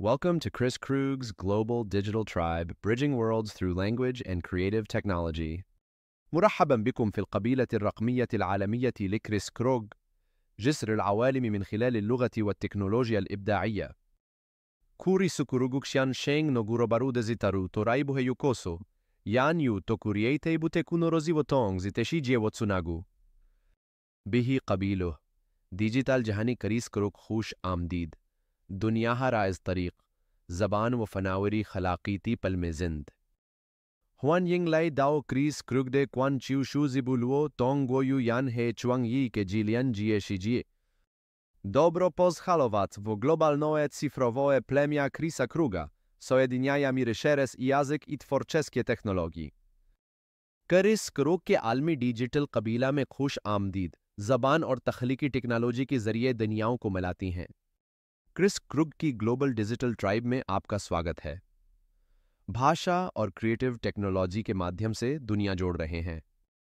Welcome to Chris Krug's Global Digital Tribe, Bridging Worlds Through Language and Creative Technology. مرحبا بكم في القبيلة الرقمية العالمية لكريس كروغ، جسر العوالم من خلال اللغة والتكنولوجيا الإبداعية. كوري سكوروغوكشان شينغ نوغورو بارودا زيتارو تورايبو هيوكوسو، يانيو توكورييتي بوتيكونو روزي وتونغ زيتشيجي واتسوناغو. به قبيله. ديجيتال جهاني كريس كروغ خوش آمدید. دنیا رائز طریق زبان و فناوری خلاقیتی پل میں زند ہوان ینگ لائی داؤ کریس کرگ دے کون چیو شو زب الو تونگ وو یو یان ہے چوگ یی کے جیلین جیے شی جیے دو برو پوز خالوت وہ گلوبل نو ایت سی فروم یاخری سکھروگا سوئے دنیا یا میرے شیر ایس ایازک اتفارچس کے تکنالوجی کرسکروک کے عالمی ڈیجیٹل قبیلہ میں خوش آمدید زبان اور تخلیقی ٹیکنالوجی کے ذریعے دنیاؤں کو ملاتی ہیں क्रिस क्रुग की ग्लोबल डिजिटल ट्राइब में आपका स्वागत है भाषा और क्रिएटिव टेक्नोलॉजी के माध्यम से दुनिया जोड़ रहे हैं